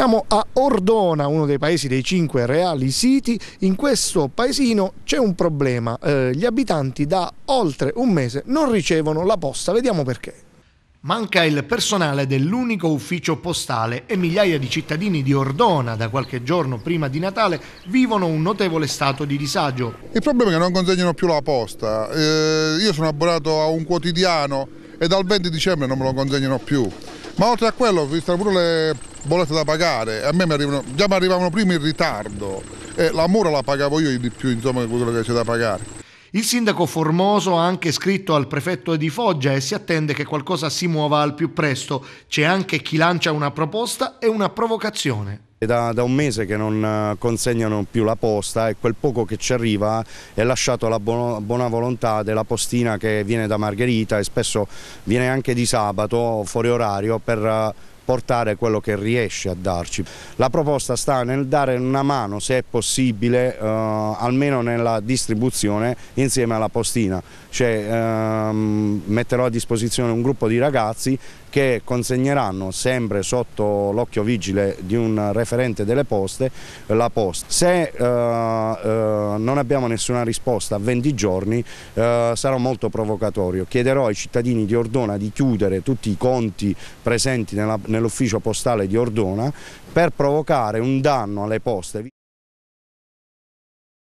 Siamo a Ordona, uno dei paesi dei cinque reali siti. In questo paesino c'è un problema. Eh, gli abitanti da oltre un mese non ricevono la posta. Vediamo perché. Manca il personale dell'unico ufficio postale e migliaia di cittadini di Ordona da qualche giorno prima di Natale vivono un notevole stato di disagio. Il problema è che non consegnano più la posta. Eh, io sono abbonato a un quotidiano e dal 20 dicembre non me lo consegnano più. Ma oltre a quello ho visto pure le bollette da pagare, a me mi arrivano, già mi arrivavano prima in ritardo e la mura la pagavo io di più insomma di quello che c'è da pagare. Il sindaco Formoso ha anche scritto al prefetto di Foggia e si attende che qualcosa si muova al più presto. C'è anche chi lancia una proposta e una provocazione. È da, da un mese che non eh, consegnano più la posta e quel poco che ci arriva è lasciato alla buona, buona volontà della postina che viene da Margherita e spesso viene anche di sabato fuori orario per eh, portare quello che riesce a darci. La proposta sta nel dare una mano, se è possibile, eh, almeno nella distribuzione insieme alla postina. Cioè, ehm, metterò a disposizione un gruppo di ragazzi che consegneranno sempre sotto l'occhio vigile di un referente delle poste la posta. Se eh, eh, non abbiamo nessuna risposta a 20 giorni eh, sarò molto provocatorio, chiederò ai cittadini di Ordona di chiudere tutti i conti presenti nella, nel nell'ufficio postale di Ordona per provocare un danno alle poste.